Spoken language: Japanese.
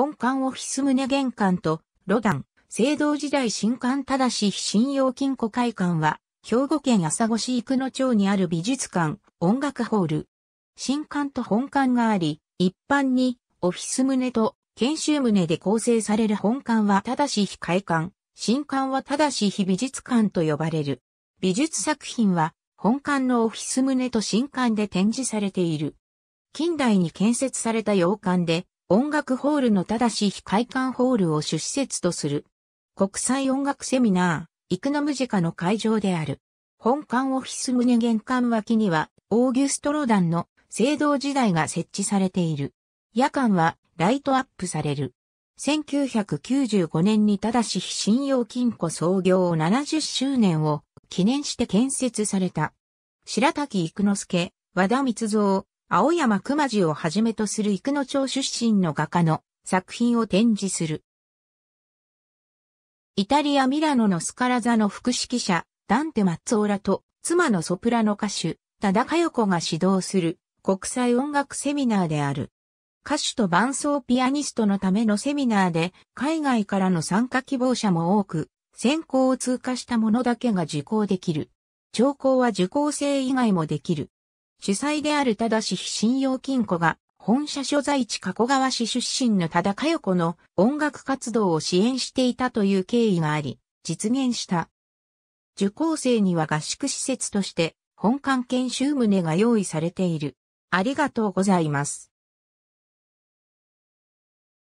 本館オフィス棟玄関と、ロダン、青銅時代新館ただし非信用金庫会館は、兵庫県朝来市生野町にある美術館、音楽ホール。新館と本館があり、一般に、オフィス棟と研修棟で構成される本館はただし非会館、新館はただし非美術館と呼ばれる。美術作品は、本館のオフィス棟と新館で展示されている。近代に建設された洋館で、音楽ホールのただし非会館ホールを主施設とする。国際音楽セミナー、イクノムジカの会場である。本館オフィス棟玄関脇には、オーギュストロダンの聖堂時代が設置されている。夜間はライトアップされる。1995年にただし非信用金庫創業70周年を記念して建設された。白滝育之助、和田光造、青山熊次をはじめとする幾野町出身の画家の作品を展示する。イタリア・ミラノのスカラ座の副指揮者、ダンテ・マッツオーラと妻のソプラノ歌手、多田佳代子が指導する国際音楽セミナーである。歌手と伴奏ピアニストのためのセミナーで海外からの参加希望者も多く、選考を通過した者だけが受講できる。聴講は受講生以外もできる。主催であるただし非信用金庫が、本社所在地加古川市出身のただかよ子の音楽活動を支援していたという経緯があり、実現した。受講生には合宿施設として、本館研修棟が用意されている。ありがとうございます。